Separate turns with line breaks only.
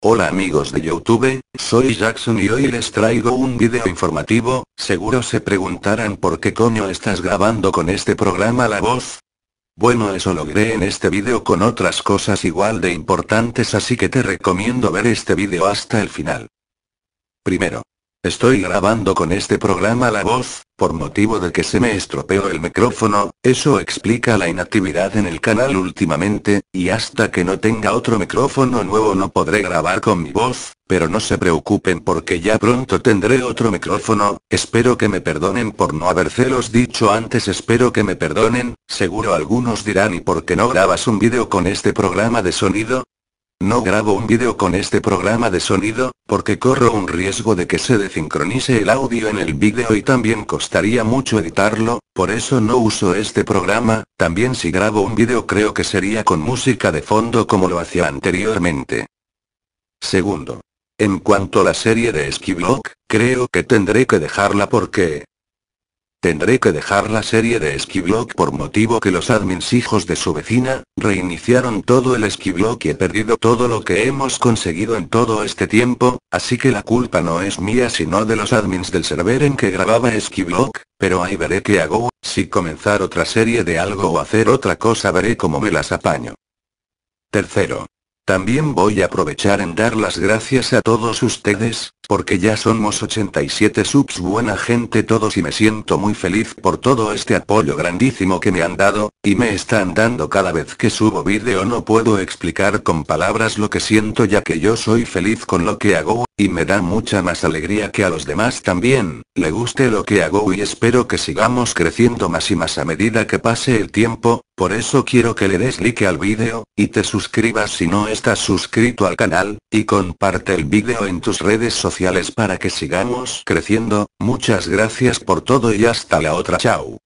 Hola amigos de Youtube, soy Jackson y hoy les traigo un video informativo, seguro se preguntarán por qué coño estás grabando con este programa La Voz. Bueno eso logré en este video con otras cosas igual de importantes así que te recomiendo ver este video hasta el final. Primero. Estoy grabando con este programa La Voz, por motivo de que se me estropeó el micrófono, eso explica la inactividad en el canal últimamente, y hasta que no tenga otro micrófono nuevo no podré grabar con mi voz, pero no se preocupen porque ya pronto tendré otro micrófono, espero que me perdonen por no habérselos dicho antes espero que me perdonen, seguro algunos dirán y por qué no grabas un video con este programa de sonido, no grabo un vídeo con este programa de sonido, porque corro un riesgo de que se desincronice el audio en el vídeo y también costaría mucho editarlo, por eso no uso este programa, también si grabo un vídeo creo que sería con música de fondo como lo hacía anteriormente. Segundo. En cuanto a la serie de Skiblock, creo que tendré que dejarla porque, Tendré que dejar la serie de Skyblock por motivo que los admins hijos de su vecina, reiniciaron todo el Skyblock y he perdido todo lo que hemos conseguido en todo este tiempo, así que la culpa no es mía sino de los admins del server en que grababa Skyblock, pero ahí veré qué hago, si comenzar otra serie de algo o hacer otra cosa veré cómo me las apaño. Tercero. También voy a aprovechar en dar las gracias a todos ustedes, porque ya somos 87 subs buena gente todos y me siento muy feliz por todo este apoyo grandísimo que me han dado, y me están dando cada vez que subo vídeo no puedo explicar con palabras lo que siento ya que yo soy feliz con lo que hago, y me da mucha más alegría que a los demás también, le guste lo que hago y espero que sigamos creciendo más y más a medida que pase el tiempo, por eso quiero que le des like al vídeo, y te suscribas si no estás suscrito al canal, y comparte el vídeo en tus redes sociales para que sigamos creciendo, muchas gracias por todo y hasta la otra chao.